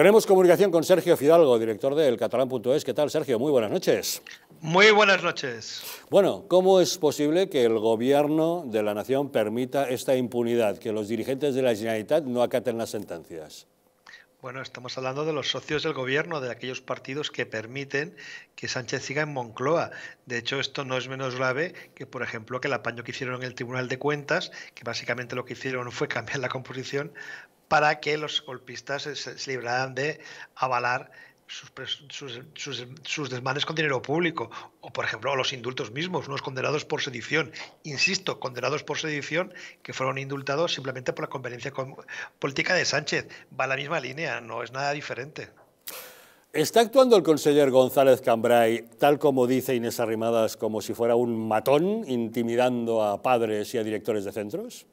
Tenemos comunicación con Sergio Fidalgo, director de catalán.es. ¿Qué tal, Sergio? Muy buenas noches. Muy buenas noches. Bueno, ¿cómo es posible que el gobierno de la nación permita esta impunidad, que los dirigentes de la Generalitat no acaten las sentencias? Bueno, estamos hablando de los socios del gobierno, de aquellos partidos que permiten que Sánchez siga en Moncloa. De hecho, esto no es menos grave que, por ejemplo, que el apaño que hicieron en el Tribunal de Cuentas, que básicamente lo que hicieron fue cambiar la composición para que los golpistas se, libraran de avalar sus, desmanes con dinero público, o por ejemplo los indultos mismos, unos condenados por sedición, insisto, condenados por sedición que fueron indultados simplemente por la conveniencia política de Sánchez. Va la misma línea, no es nada diferente. ¿Está actuando el conseller González Cambray, tal como dice Inés Arrimadas, como si fuera un matón intimidando a padres y a directores de centros?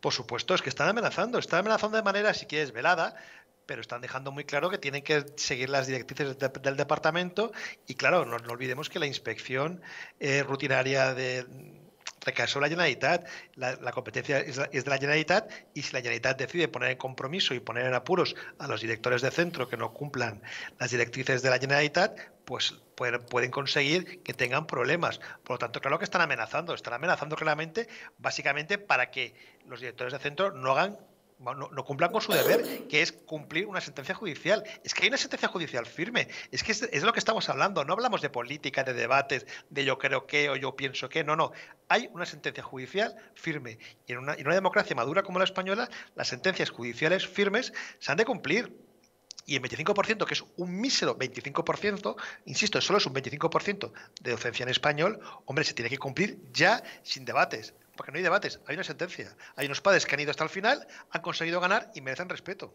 por supuesto, es que están amenazando, están amenazando de manera, si quieres, velada, pero están dejando muy claro que tienen que seguir las directrices del departamento y, claro, no, olvidemos que la inspección eh, rutinaria de recae la Generalitat, la, competencia es, de la Generalitat y si la Generalitat decide poner en compromiso y poner en apuros a los directores de centro que no cumplan las directrices de la Generalitat, pues pueden, pueden conseguir que tengan problemas. Por lo tanto, claro que están amenazando, están amenazando claramente básicamente para que los directores de centro no hagan no, cumplan con su deber, que es cumplir una sentencia judicial. Es que hay una sentencia judicial firme. Es que es, lo que estamos hablando. No hablamos de política, de debates, de yo creo que o yo pienso que. No, no. Hay una sentencia judicial firme. Y en una, en una democracia madura como la española, las sentencias judiciales firmes se han de cumplir y el 25%, que es un mísero 25%, insisto, solo es un 25% de docencia en español, hombre, se tiene que cumplir ya sin debates porque no hay debates, hay una sentencia. Hay unos padres que han ido hasta el final, han conseguido ganar y merecen respeto.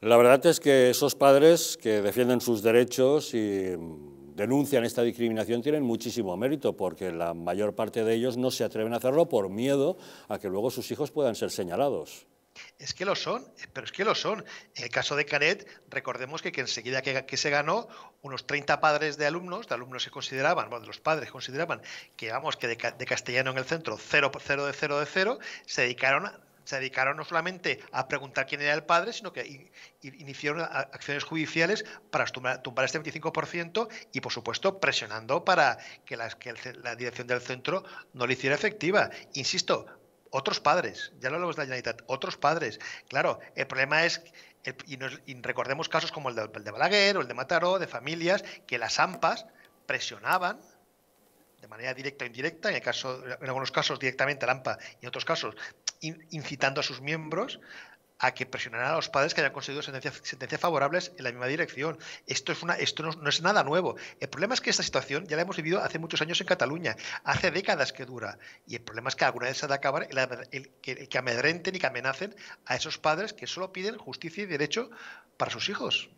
La verdad es que esos padres que defienden sus derechos y denuncian esta discriminación tienen muchísimo mérito porque la mayor parte de ellos no se atreven a hacerlo por miedo a que luego sus hijos puedan ser señalados. Es que lo son, eh, pero es que lo son. En el caso de Canet, recordemos que, enseguida que, se ganó, unos 30 padres de alumnos, de alumnos que consideraban, bueno, de los padres consideraban que, vamos, que de, castellano en el centro, 0, cero de cero de cero, se dedicaron se dedicaron no solamente a preguntar quién era el padre, sino que iniciaron acciones judiciales para tumbar, este 25% y, por supuesto, presionando para que, la dirección del centro no lo hiciera efectiva. Insisto, otros padres, ya lo hablamos de la otros padres. Claro, el problema es, y, recordemos casos como el de, Balaguer o el de Mataró, de familias que las AMPAs presionaban de manera directa o indirecta, en, el caso, en algunos casos directamente a la AMPA y en otros casos incitando a sus miembros a que presionaran a los padres que hayan conseguido sentencias, favorables en la misma dirección. Esto, es una, esto no, es nada nuevo. El problema es que esta situación ya la hemos vivido hace muchos años en Cataluña, hace décadas que dura. Y el problema es que alguna vez se ha de acabar el, el, que amedrenten y que amenacen a esos padres que solo piden justicia y derecho para sus hijos.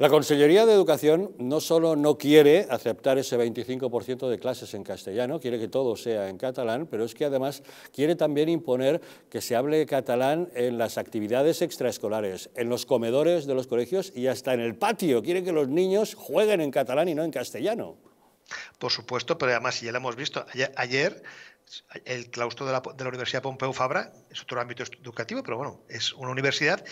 La Consellería de Educación no solo no quiere aceptar ese 25% de clases en castellano, quiere que todo sea en catalán, pero es que además quiere también imponer que se hable catalán en las actividades extraescolares, en los comedores de los colegios y hasta en el patio. Quiere que los niños jueguen en catalán y no en castellano. Por supuesto, pero además ya lo hemos visto. Ayer, el claustro de la, de la Universidad Pompeu Fabra es otro ámbito educativo, pero bueno, es una universidad,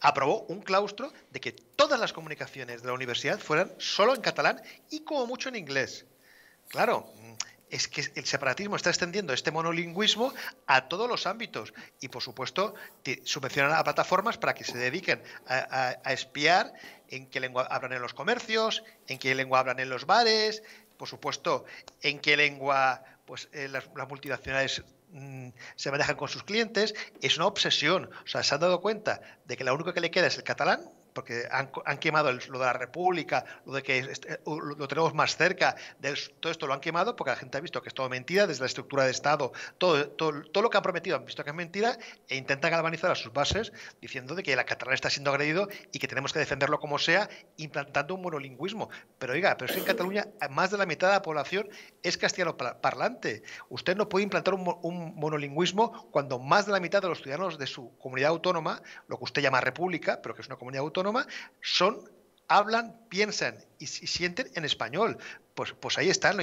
aprobó un claustro de que todas las comunicaciones de la universidad fueran solo en catalán y como mucho en inglés. Claro, mm, es que el separatismo está extendiendo este monolingüismo a todos los ámbitos y, por supuesto, subvencionan a plataformas para que se dediquen a, espiar en qué lengua hablan en los comercios, en qué lengua hablan en los bares, por supuesto, en qué lengua pues eh, las, multinacionales mm, se manejan con sus clientes, es una obsesión. O sea, se han dado cuenta de que la única que le queda es el catalán, porque han, quemado lo de la República, lo de que este, lo tenemos más cerca, todo esto lo han quemado porque la gente ha visto que es todo mentira, desde la estructura de Estado, todo, todo, todo, lo que han prometido han visto que es mentira e intentan galvanizar a sus bases diciendo de que la Cataluña está siendo agredido y que tenemos que defenderlo como sea, implantando un monolingüismo. Pero oiga, pero si en Cataluña más de la mitad de la población es castellano parlante. Usted no puede implantar un, un monolingüismo cuando más de la mitad de los ciudadanos de su comunidad autónoma, lo que usted llama república, pero que es una comunidad autónoma, son hablan, piensan y, sienten en español pues, pues ahí están, lo,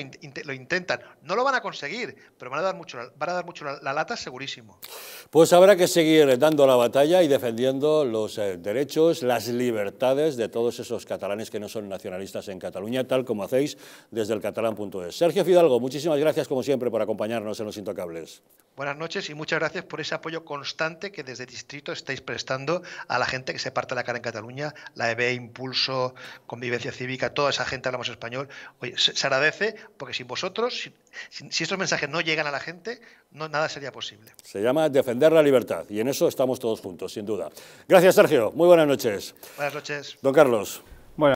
intentan. No lo van a conseguir, pero van a dar mucho, a dar mucho la, lata segurísimo. Pues habrá que seguir dando la batalla y defendiendo los eh, derechos, las libertades de todos esos catalanes que no son nacionalistas en Cataluña, tal como hacéis desde el catalán.es. Sergio Fidalgo, muchísimas gracias como siempre por acompañarnos en Los Intocables. Buenas noches y muchas gracias por ese apoyo constante que desde Distrito estáis prestando a la gente que se parte la cara en Cataluña, la EBE Impulso, Convivencia Cívica, toda esa gente hablamos español. Oye, se agradece, porque sin vosotros, si, estos mensajes no llegan a la gente, no, nada sería posible. Se llama defender la libertad y en eso estamos todos juntos, sin duda. Gracias, Sergio. Muy buenas noches. Buenas noches. Don Carlos.